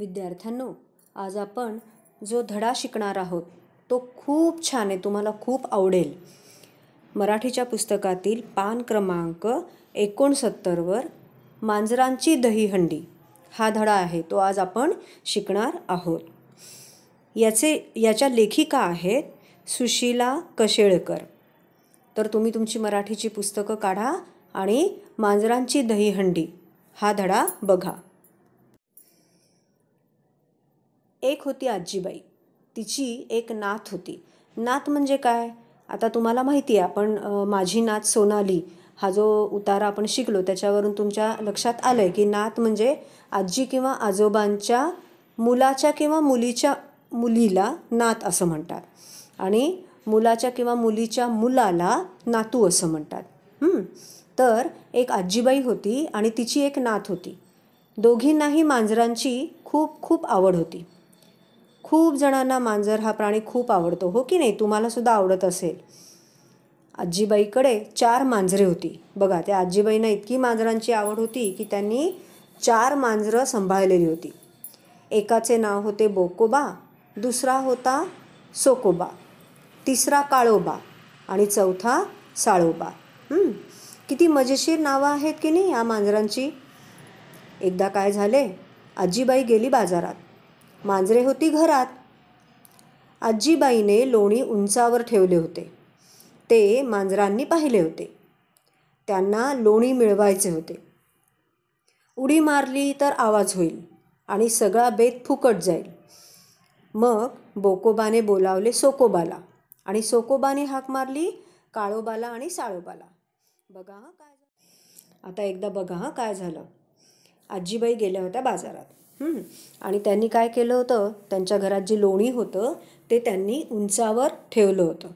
विद्यार्थ्यांनो आज आपण जो धडा शिकणार आहोत तो खूप छान आहे तुम्हाला खूप आवडेल मराठीच्या पुस्तकातील पान क्रमांक एकोणसत्तरवर मांजरांची दहीहंडी हा धडा आहे तो आज आपण शिकणार आहोत याचे याच्या लेखिका आहेत सुशीला कशेळकर तर तुम्ही तुमची मराठीची पुस्तकं काढा आणि मांजरांची दहीहंडी हा धडा बघा एक होती आजीबाई तिची एक नात होती नात म्हणजे काय आता तुम्हाला माहिती आहे आपण माझी नात सोनाली हा जो उतारा आपण शिकलो त्याच्यावरून तुमच्या लक्षात आलं आहे की नात म्हणजे आजी किंवा आजोबांच्या मुलाच्या किंवा मुलीच्या मुलीला नात असं म्हणतात आणि मुलाच्या किंवा मुलीच्या मुलाला नातू असं म्हणतात तर एक आजीबाई होती आणि तिची एक नात होती दोघींनाही मांजरांची खूप खूप आवड होती खूप जणांना मांजर हा प्राणी खूप आवडतो हो की नाही तुम्हालासुद्धा आवडत असेल आजीबाईकडे चार मांजरे होती बघा त्या आजीबाईंना इतकी मांजरांची आवड होती की त्यांनी चार मांजरं सांभाळलेली होती एकाचे नाव होते बोकोबा दुसरा होता सोकोबा तिसरा काळोबा आणि चौथा साळोबा किती मजेशीर नावं आहेत की नाही या मांजरांची एकदा काय झाले आजीबाई गेली बाजारात मांजरे होती घरात आजीबाईने लोणी उंचावर ठेवले होते ते मांजरांनी पाहिले होते त्यांना लोणी मिळवायचे होते उडी मारली तर आवाज होईल आणि सगळा बेत फुकट जाईल मग बोकोबाने बोलावले सोकोबाला आणि सोकोबाने हाक मारली काळोबाला आणि साळोबाला बघा हां काय आता एकदा बघा हां काय झालं आजीबाई गेल्या होत्या बाजारात आणि त्यांनी काय केलं होतं त्यांच्या घरात जे लोणी होतं ते त्यांनी उंचावर ठेवलं होतं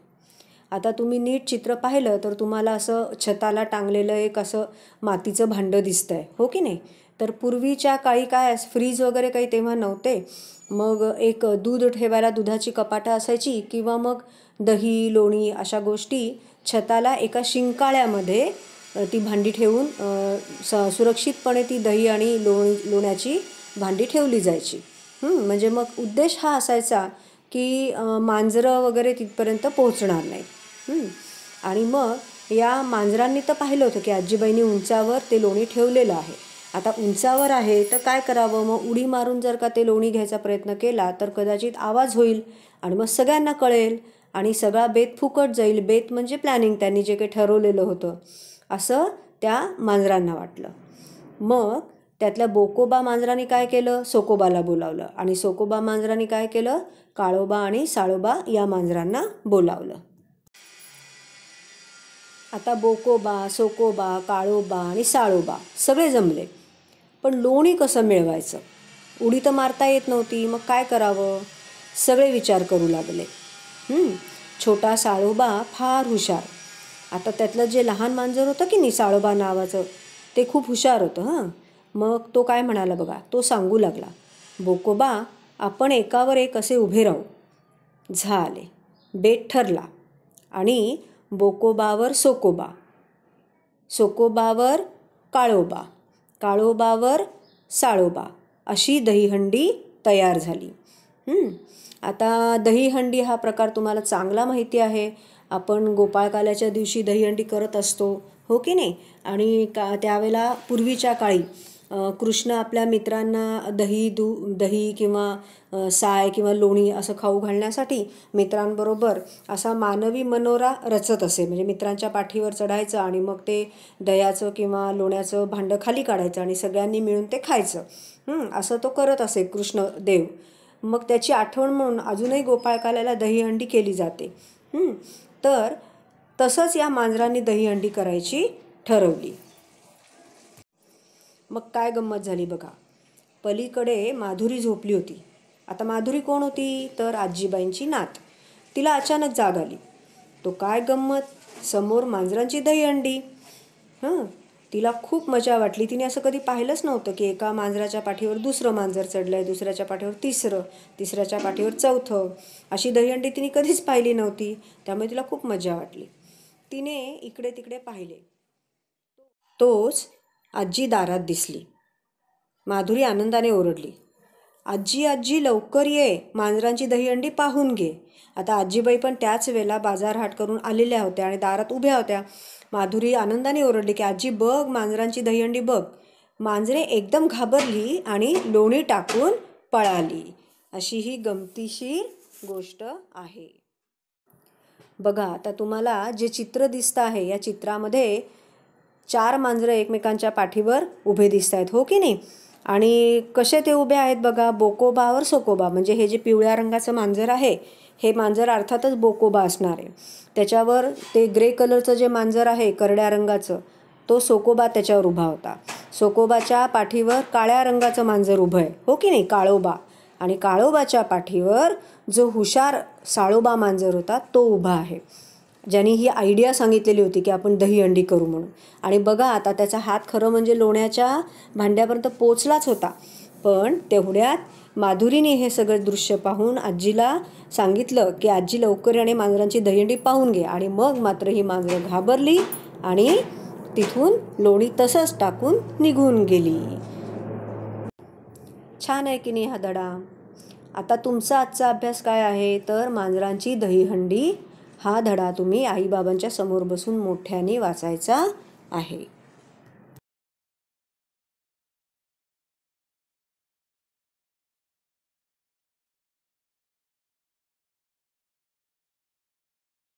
आता तुम्ही नीट चित्र पाहिलं तर तुम्हाला असं छताला टांगलेलं एक असं मातीचं भांडं दिसतंय आहे हो की नाही तर पूर्वीच्या काळी काय फ्रीज वगैरे काही तेव्हा नव्हते मग एक दूध ठेवायला दुधाची कपाटं असायची किंवा मग दही लोणी अशा गोष्टी छताला एका शिंकाळ्यामध्ये ती भांडी ठेवून स सुरक्षितपणे ती दही आणि लोणी लोण्याची भांडी ठेवली जायची म्हणजे मग उद्देश हा असायचा की मांजरं वगैरे तिथपर्यंत पोहोचणार नाही आणि मग या मांजरांनी तर पाहिलं होतं की आजीबाईंनी उंचावर ते लोणी ठेवलेलं आहे आता उंचावर आहे तर काय करावं मग उडी मारून जर का ते लोणी घ्यायचा प्रयत्न केला तर कदाचित आवाज होईल आणि मग सगळ्यांना कळेल आणि सगळा बेत फुकट जाईल बेत म्हणजे प्लॅनिंग त्यांनी जे काही ठरवलेलं होतं असं त्या मांजरांना वाटलं मग त्यातल्या बोकोबा मांजराने काय केलं सोकोबाला बोलावलं आणि सोकोबा मांजराने काय केलं काळोबा आणि साळोबा या मांजरांना बोलावलं आता बोकोबा सोकोबा काळोबा आणि साळोबा सगळे जमले पण लोणी कसं मिळवायचं उडी तर मारता येत नव्हती मग काय करावं सगळे विचार करू लागले छोटा साळोबा फार हुशार आता त्यातलं जे लहान मांजर होतं की नाही साळोबा नावाचं ते खूप हुशार होतं हां मग तो काय म्हणाला बघा तो सांगू लागला बोकोबा आपण एकावर एक असे उभे राहू झाले बेट ठरला आणि बोकोबावर सोकोबा सोकोबावर काळोबा काळोबावर साळोबा अशी दहीहंडी तयार झाली आता दहीहंडी हा प्रकार तुम्हाला चांगला माहिती आहे आपण गोपाळकाल्याच्या दिवशी दहीहंडी करत असतो हो की नाही आणि का त्यावेळेला पूर्वीच्या काळी कृष्ण आपल्या मित्रांना दही दू दही किंवा साय किंवा लोणी असं खाऊ घालण्यासाठी मित्रांबरोबर असा मानवी मनोरा रचत असे म्हणजे मित्रांच्या पाठीवर चढायचं आणि मग ते दह्याचं किंवा लोण्याचं भांडं खाली काढायचं आणि सगळ्यांनी मिळून ते खायचं असं तो करत असे कृष्ण देव मग त्याची आठवण म्हणून अजूनही गोपाळकाल्याला दहीहंडी केली जाते तर तसंच या मांजरांनी दहीहंडी करायची ठरवली मग काय गंमत झाली बघा पलीकडे माधुरी झोपली होती आता माधुरी कोण होती तर आजीबाईंची नात तिला अचानक जाग आली तो काय गंमत समोर मांजरांची दहीहंडी हं तिला खूप मजा वाटली तिने असं कधी पाहिलंच नव्हतं की एका मांजराच्या पाठीवर दुसरं मांजर चढलं आहे दुसऱ्याच्या पाठीवर तिसरं तिसऱ्याच्या पाठीवर चौथं अशी दहीहंडी तिने कधीच पाहिली नव्हती त्यामुळे तिला खूप मजा वाटली तिने इकडे तिकडे पाहिले तोच आजी दारात दिसली माधुरी आनंदाने ओरडली आजी आजी लवकर ये मांजरांची दहीहंडी पाहून घे आता आजीबाई पण त्याच वेळेला बाजार हाट करून आलेल्या होत्या आणि दारात उभ्या होत्या माधुरी आनंदाने ओरडली की आजी बघ मांजरांची दहीहंडी बघ मांजरे एकदम घाबरली आणि लोणी टाकून पळाली अशी ही गमतीशीर गोष्ट आहे बघा आता तुम्हाला जे चित्र दिसतं आहे या चित्रामध्ये चार मांजरं एकमेकांच्या पाठीवर उभे दिसत आहेत हो की नाही आणि कसे ते उभे आहेत बघा बोकोबा और सोकोबा म्हणजे हे जे पिवळ्या रंगाचं मांजर आहे हे मांजर अर्थातच बोकोबा असणार आहे त्याच्यावर ते ग्रे कलरचं जे मांजर आहे करड्या रंगाचं तो सोकोबा त्याच्यावर उभा होता सोकोबाच्या पाठीवर काळ्या रंगाचं मांजर उभं आहे हो की नाही काळोबा आणि काळोबाच्या पाठीवर जो हुशार साळोबा मांजर होता तो उभा आहे ज्यांनी ही आयडिया सांगितलेली होती की आपण दही अंडी करू म्हणून आणि बघा आता त्याचा हात खरं म्हणजे लोण्याच्या भांड्यापर्यंत पोचलाच होता पण तेवढ्यात माधुरीने हे सगळं दृश्य पाहून आजीला सांगितलं की आजी लवकर आणि मांजरांची दहीहंडी पाहून घे आणि मग मात्र ही मांजरं घाबरली आणि तिथून लोणी तसंच टाकून निघून गेली छान आहे की नाही हा धडा आता तुमचा आजचा अभ्यास काय आहे तर मांजरांची दहीहंडी हा धडा तुम्ही आईबाबांच्या समोर बसून मोठ्याने वाचायचा आहे